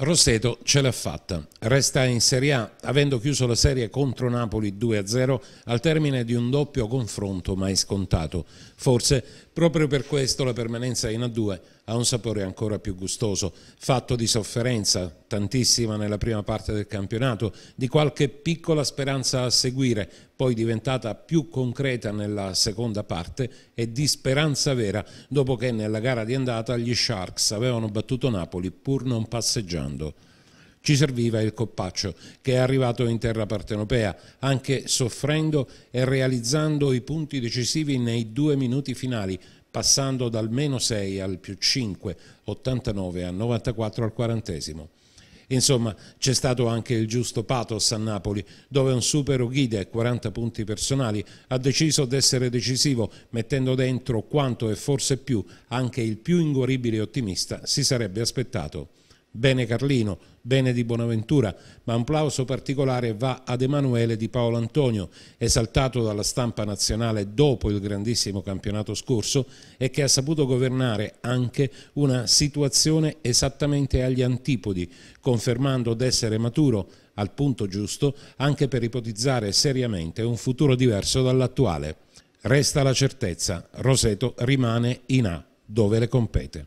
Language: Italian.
Rosseto ce l'ha fatta, resta in Serie A avendo chiuso la serie contro Napoli 2-0 al termine di un doppio confronto mai scontato. Forse proprio per questo la permanenza in A2 ha un sapore ancora più gustoso, fatto di sofferenza, tantissima nella prima parte del campionato, di qualche piccola speranza a seguire, poi diventata più concreta nella seconda parte e di speranza vera dopo che nella gara di andata gli Sharks avevano battuto Napoli pur non passeggiando ci serviva il Coppaccio che è arrivato in terra partenopea anche soffrendo e realizzando i punti decisivi nei due minuti finali passando dal meno 6 al più 5, 89 a 94 al quarantesimo. Insomma, c'è stato anche il giusto pathos a Napoli, dove un supero super Oghide, 40 punti personali, ha deciso d'essere decisivo, mettendo dentro quanto e forse più anche il più ingoribile ottimista si sarebbe aspettato. Bene Carlino, bene di Bonaventura, ma un plauso particolare va ad Emanuele di Paolo Antonio, esaltato dalla stampa nazionale dopo il grandissimo campionato scorso e che ha saputo governare anche una situazione esattamente agli antipodi, confermando d'essere maturo al punto giusto anche per ipotizzare seriamente un futuro diverso dall'attuale. Resta la certezza, Roseto rimane in A, dove le compete.